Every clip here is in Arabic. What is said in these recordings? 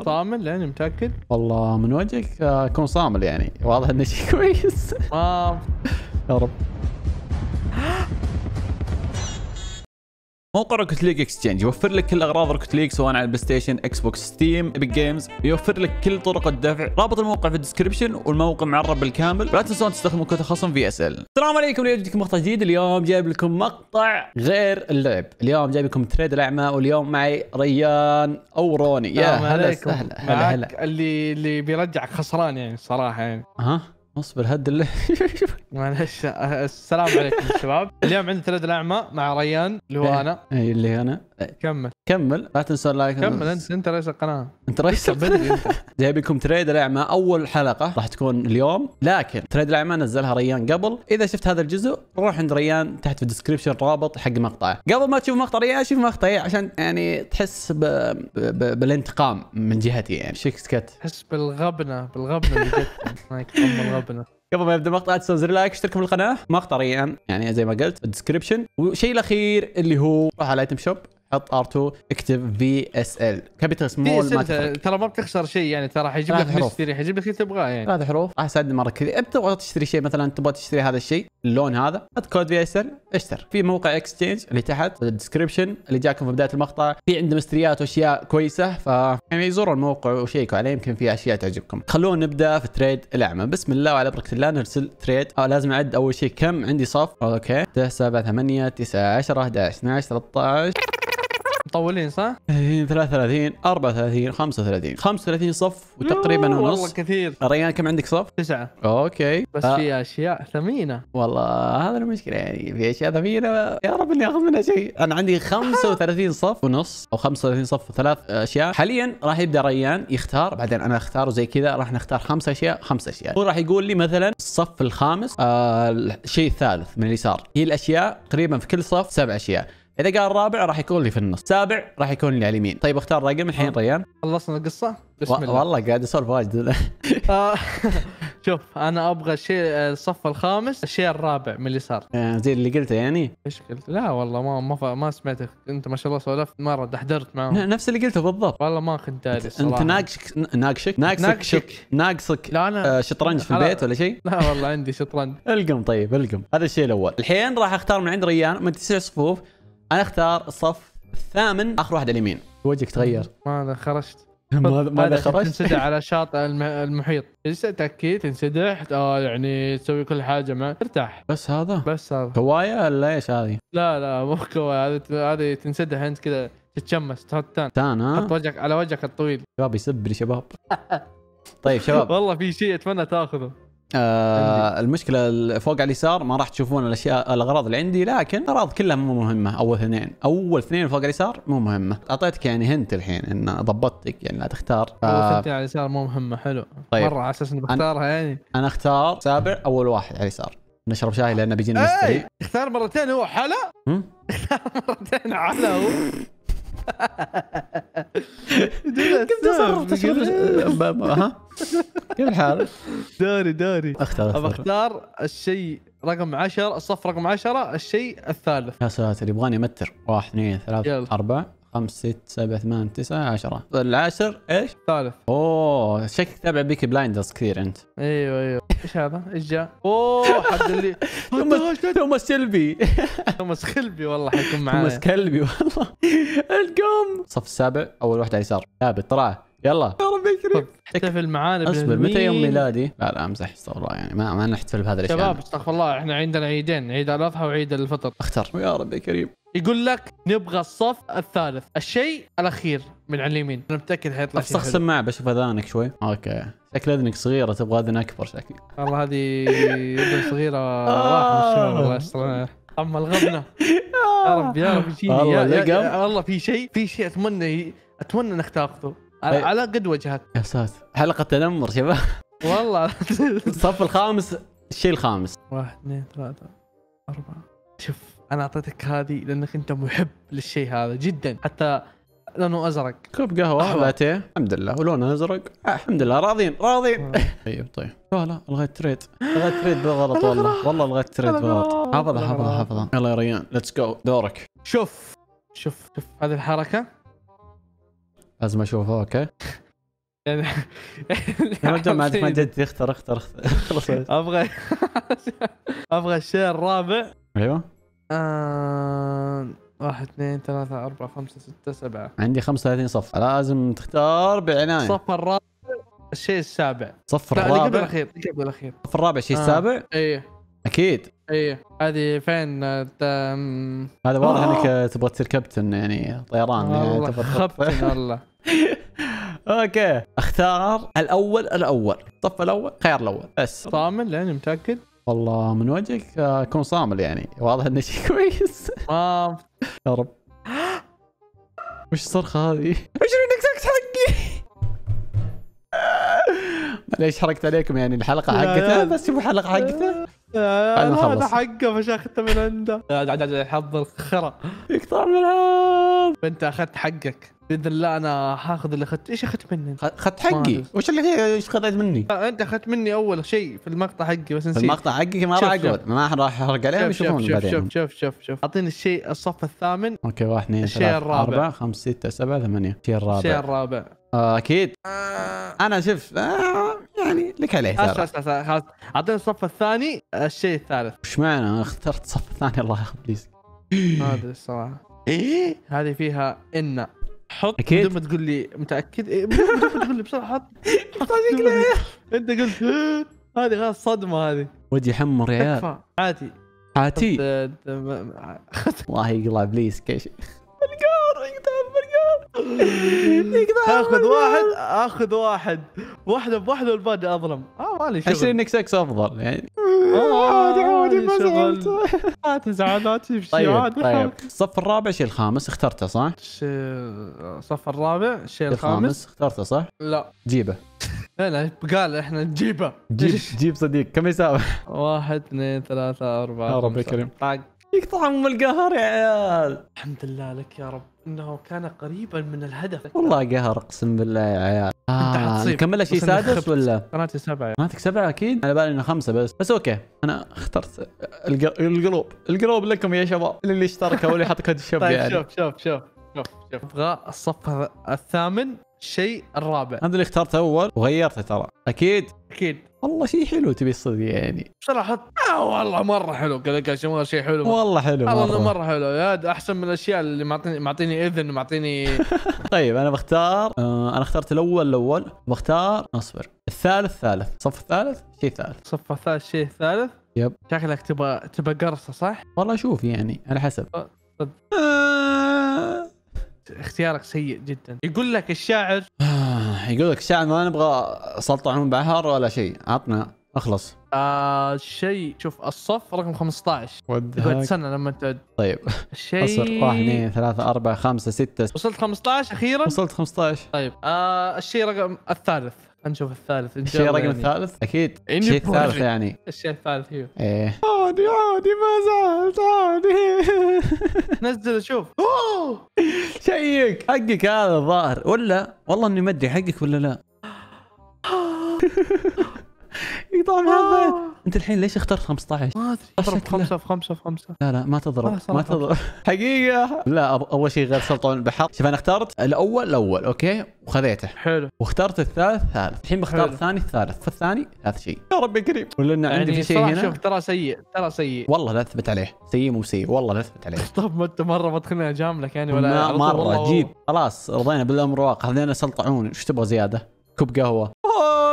صامل لاني يعني متاكد والله من وجهك آه، اكون صامل يعني واضح انه شيء كويس ما يا رب موقع روكت ليج اكسشينج يوفر لك كل اغراض روكت ليج سواء على البلاي ستيشن اكس بوكس ستيم ايبك جيمز يوفر لك كل طرق الدفع رابط الموقع في الديسكربشن والموقع معرب بالكامل ولا تنسون تستخدمون كود خصم في اس ال السلام عليكم اليوم جبت مقطع جديد اليوم جايب لكم مقطع غير اللعب اليوم جايب لكم تريد الاعمى واليوم معي ريان او روني يا هلا سهلا هلا هلا اللي اللي بيرجعك خسران يعني الصراحه يعني ها اصبر هد الله معلش السلام عليكم شباب اليوم عندنا ثلاث الاعمى مع ريان اللي هو إيه. انا اي اللي انا كمل كمل لا تنسى اللايك كمل انت انت رئيس القناه انت رئيس القناه جايب لكم تريد الاعمى اول حلقه راح تكون اليوم لكن تريد الاعمى نزلها ريان قبل اذا شفت هذا الجزء روح عند ريان تحت في الديسكربشن رابط حق مقطعه قبل ما تشوف مقطع ريان شوف مقطع عشان يعني تحس ب... ب... بالانتقام من جهتي يعني سكت تحس بالغبنه بالغبنه اللي الغبنه قبل ما يبدا المقطع لا زر لايك اشتركوا في القناه مقطع ريان يعني زي ما قلت في الديسكربشن والشيء الاخير اللي هو روح على ايتم شوب حط ار2 اكتب في اس ال كابيتال سمول ما ترى ما بتخسر شيء يعني ترى حيجيب لك تشتري حيجيب لك اللي تبغاه يعني ثلاث حروف احسن مره كثير انت تبغى تشتري شيء مثلا تبغى تشتري هذا الشيء اللون هذا حط كود في اس ال اشتر في موقع اكستشينج اللي تحت الديسكربشن اللي جاكم في بدايه المقطع في عنده مستريات واشياء كويسه ف يعني زوروا الموقع وشيكوا عليه يمكن في اشياء تعجبكم خلونا نبدا في تريد الاعمى بسم الله وعلى بركه الله نرسل تريد أو آه، لازم اعد اول شيء كم عندي صف اوكي 7 8 9 10 11 12 13 مطولين صح؟ 33 34 35 35 صف وتقريبا ونص والله كثير ريان كم عندك صف؟ تسعة اوكي بس آه. في اشياء ثمينة والله هذا المشكلة يعني في اشياء ثمينة يا رب اني اخذ منها شيء انا عندي 35 صف ونص او 35 صف وثلاث اشياء حاليا راح يبدا ريان يختار بعدين انا اختار وزي كذا راح نختار خمس اشياء خمس اشياء هو راح يقول لي مثلا الصف الخامس آه الشيء الثالث من اليسار هي الاشياء تقريبا في كل صف سبع اشياء اذا قال رابع راح يكون لي في النص سابع راح يكون لي على اليمين طيب اختار رقم الحين ريان خلصنا القصه بسم الله والله قاعد اسولف واجد آه، شوف انا ابغى الشيء الصف الخامس الشيء الرابع من اليسار آه، زي اللي قلته يعني ايش قلت لا والله ما ما, ف... ما سمعتك انت ما شاء الله سولفت مره دحدرت معه نفس اللي قلته بالضبط والله ما كنت داري الصراحه انت ناقشك ناقشك ناقشك ناقصك لا انا آه، شطرنج في البيت ولا شيء لا والله عندي شطرنج القم طيب القم هذا الشيء الاول الحين راح اختار من عند ريان من تسع صفوف انا اختار الصف الثامن اخر واحد اليمين وجهك تغير ماذا خرجت ماذا ماذا خرجت؟ تنسدع على شاطئ المحيط تاكيد تنسدح اه يعني تسوي كل حاجه ما ترتاح بس هذا؟ بس هذا هوايه ولا ايش هذه؟ لا لا مو هوايه هذه هذه تنسدح انت كذا تتشمس تحط تان تان ها؟ حط وجهك على وجهك الطويل شباب يسب لي شباب طيب شباب والله في شيء اتمنى تاخذه آه المشكله فوق على اليسار ما راح تشوفون الاشياء الاغراض اللي عندي لكن الاغراض كلها مو مهمه اول اثنين اول اثنين فوق على اليسار مو مهمه اعطيتك يعني هنت الحين ان ضبطتك يعني لا تختار اول آه، اثنين على اليسار مو مهمه حلو طيب. مره على اساس اني بختارها يعني انا اختار سابع اول واحد على اليسار نشرب شاي لانه بيجينا إيه، مستري اختار مرتين هو حلا اختار مرتين حلا هو كيف تصرف ها كيف الحال؟ دوري دوري اختار اختار اختار الشيء رقم 10 الصف رقم 10 الشيء الثالث يا ساتر يبغاني متر 1 2 3 4 5 6 7 8 9 10 العاشر ايش؟ ثالث اوه شكلك تابع بيك بلايندرز كثير انت ايوه ايوه ايش هذا؟ ايش جاء؟ اوه حد اللي توماس توماس كلبي توماس كلبي والله حيكون معاه توماس كلبي والله القوم الصف السابع اول واحد على اليسار ثابت طلع يلا احتفل معانا اصبر متى يوم ميلادي؟ لا لا امزح استغفر الله يعني ما, ما نحتفل بهذا الاشياء شباب استغفر الله احنا عندنا عيدين عيد الاضحى وعيد الفطر اختر يا رب كريم يقول لك نبغى الصف الثالث الشيء الاخير من على اليمين انا متاكد حيطلع شيء استخصم بشوف اذانك شوي اوكي شكل اذنك صغيره تبغى اذن اكبر شكلي والله هذه اذن صغيره راح آه. الله اما الغبنه آه. يا رب يا رب يجيني والله في شيء في شيء اتمنى اتمنى انك تاخذه على قد وجهك يا ساتر حلقه تنمر شباب والله الصف الخامس الشيء الخامس واحد اثنين ثلاثة أربعة شوف أنا أعطيتك هذه لأنك أنت محب للشيء هذا جدا حتى لونه أزرق كوب قهوة لاتيه الحمد لله ولونه أزرق الحمد لله راضين راضين آه. طيب طيب لا لا لغيت تريد لغيت تريد بالغلط والله والله لغيت تريد بالغلط حافظه حافظه حافظه يلا يا ريان ليتس جو دورك شوف شوف شوف هذه الحركة لازم اشوفه اوكي يعني يا ما عندك ما جد اختر اختر اختر خلص ابغى ابغى الشيء الرابع ايوه آه، واحد اثنين ثلاثة أربعة خمسة ستة سبعة عندي 35 صف لازم تختار بعناية الصف الرابع الشيء السابع صف الرابع قبل الأخير قبل الأخير الصف الرابع الشيء آه، السابع ايه اكيد ايه هذه فين هذا واضح آه. انك تبغى تصير كابتن يعني طيران يعني تبغى خبتن والله اوكي اختار الاول الاول الطف الاول خيار الاول بس صامل لاني متاكد والله من وجهك اكون آه، صامل يعني واضح انه شيء كويس ما يا رب وش الصرخه هذه؟ وش النكسكس حقي؟ معليش حركت عليكم يعني الحلقه حقته بس شوفوا الحلقه حقته هذا آه، حقه مش اخذته من عنده حظ الخرا يقطع من هذا انت اخذت حقك باذن الله انا حاخذ اللي اخذت ايش اخذت مني؟ اخذت حقي وش اللي ايش خذيت مني؟ آه، انت اخذت مني اول شيء في المقطع حقي بس نسيت المقطع حقي ما راح اقول ما راح احرق عليهم يشوفون شوف شوف شوف شوف شوف اعطيني الشيء الصف الثامن اوكي واحد اثنين ثلاثة اربعة الرابع خمسة ستة سبعة ثمانية الشيء الرابع الشيء الرابع آه، اكيد آه. انا شوف آه يعني لك عليه خلاص اعطيني الصف الثاني الشيء الثالث وش معنى اخترت الصف الثاني الله يخليك ما ادري الصراحه ايه هذه فيها ان حط اكيد بدون ما تقول لي متاكد إيه، بدون ما تقول لي بسرعه حط انت قلت هذه خلاص صدمه هذه ودي حمر يا عيال عادي عادي آه، الله يقلع ابليس كيش اخذ واحد اخذ واحد واحده بواحده والباقي اظلم اه مالي شغل اشتري انك سكس افضل يعني آه، آه، عادي ما زعلت لا تزعل لا تمشي طيب، عادي طيب الصف الرابع شيء الخامس اخترته صح؟ الصف الرابع شيء الخامس اخترته صح؟ لا جيبه لا لا قال احنا نجيبه جيب جيب صديق كم يساوي؟ واحد اثنين ثلاثة أربعة يا رب الكريم طق يقطع ام القهر يا عيال الحمد لله لك يا رب انه كان قريبا من الهدف والله قهر اقسم بالله يا عيال آه نكمل شيء سادس ولا؟ قناتي سبعه قناتك سبعه اكيد على بالي انه خمسه بس بس اوكي انا اخترت القلوب القلوب لكم يا شباب اللي اشتركوا واللي حط كود الشب طيب، يعني شوف شوف شوف شوف شوف ابغى الصف الثامن الشيء الرابع هذا اللي اخترته اول وغيرته ترى اكيد اكيد والله شيء حلو تبي الصدق يعني صراحة آه والله مره حلو كذا شمال شيء حلو والله حلو والله مره, مرة حلو هذا احسن من الاشياء اللي معطيني معطيني اذن معطيني طيب انا بختار آه انا اخترت الاول الاول بختار اصبر الثالث ثالث صف الثالث شيء ثالث صف الثالث شيء ثالث يب شكلك تبى تبى قرصه صح؟ والله شوف يعني على حسب أه، آه. اختيارك سيء جدا يقول لك الشاعر آه، يقول لك شعر ما نبغى سلطعون بحر ولا شيء عطنا اخلص آه شيء شوف الصف رقم 15 ودك سنه لما تعد طيب الشيء اصر 1 2 3 4 5 6 وصلت 15 اخيرا وصلت 15 طيب آه الشيء رقم الثالث نشوف الثالث ان الله رقم الرقم يعني. الثالث اكيد الشيء الثالث يعني الشيء الثالث هيو ايه عادي عادي ما زالت عادي نزل شوف شيك حقك هذا الظاهر ولا والله اني ما ادري حقك ولا لا يطعم هذا آه. انت الحين ليش اخترت 15 ما ادري اضرب 5 في 5 في 5 لا لا ما تضرب آه، ما تضرب حقيقه لا اول شيء غير سلطون البحر شوف انا اخترت الاول الاول اوكي وخذيته حلو واخترت الثالث ثالث الحين بختار الثاني الثالث فالثاني ثالث شيء يا ربي كريم ولا انه عندي يعني في شيء هنا شوف ترى سيء ترى سيء والله لا اثبت عليه سيء مو سيء والله لا اثبت عليه طب ما انت مره ما تخلينا جاملك يعني ولا مره جيب خلاص رضينا بالامر واقع خذينا سلطعون ايش تبغى زياده كوب قهوه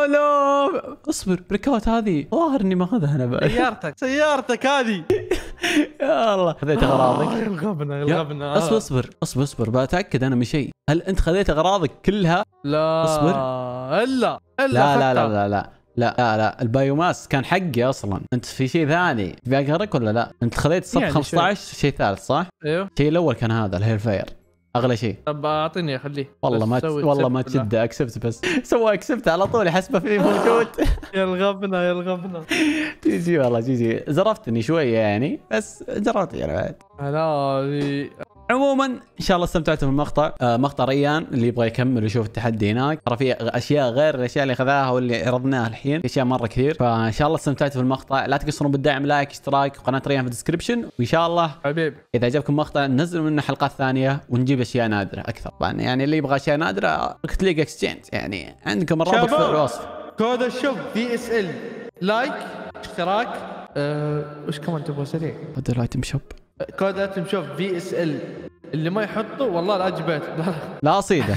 لا اصبر بريكات هذه ظاهر اني ماخذها انا بعد سيارتك سيارتك هذه يا الله خذيت اغراضك الغبنة آه، الغبنة آه. اصبر اصبر اصبر اصبر بتاكد انا من شيء هل انت خذيت اغراضك كلها لا اصبر الا الا لا لا, لا لا لا لا لا البايوماس كان حقي اصلا انت في شيء ثاني في ولا لا انت خذيت صف يعني 15 شيء ثالث صح ايوه الشيء الاول كان هذا الهيل فاير اغلى شيء طب اعطيني خليه والله ما تس... والله ما تشده اكسبت بس سوى اكسبت على طول حسبه فيه موجود يا الغبنه يا الغبنه جي جي والله جي جي زرفتني شويه يعني بس جربت يعني بعد لا عموما ان شاء الله استمتعتوا بالمقطع آه مقطع ريان اللي يبغى يكمل ويشوف التحدي هناك ترى في اشياء غير الاشياء اللي اخذناها واللي عرضناها الحين اشياء مره كثير فان شاء الله استمتعتوا بالمقطع لا تقصرون بالدعم لايك اشتراك وقناه ريان في الديسكربشن وان شاء الله حبيبي اذا عجبكم المقطع ننزل منه حلقات ثانيه ونجيب اشياء نادره اكثر طبعا يعني اللي يبغى اشياء نادره كتليج اكستشينج يعني عندكم الرابط في الوصف كود الشوب في اس ال لايك اشتراك آه، وش كمان تبغى سريع؟ هذا الايتم شوب كود اتم شوف في اس ال اللي ما يحطه والله لا جبيت لا اصيده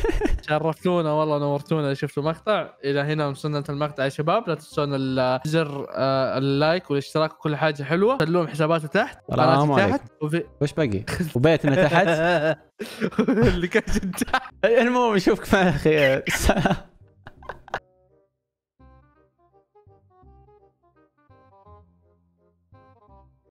شرفتونا والله نورتونا شفتوا مقطع الى هنا وصلنا المقطع يا شباب لا تنسون زر آه، اللايك والاشتراك وكل حاجه حلوه خلوهم حساباته تحت قناتي تحت وش باقي وبيتنا تحت اللي كان تحت المهم نشوفك في السلام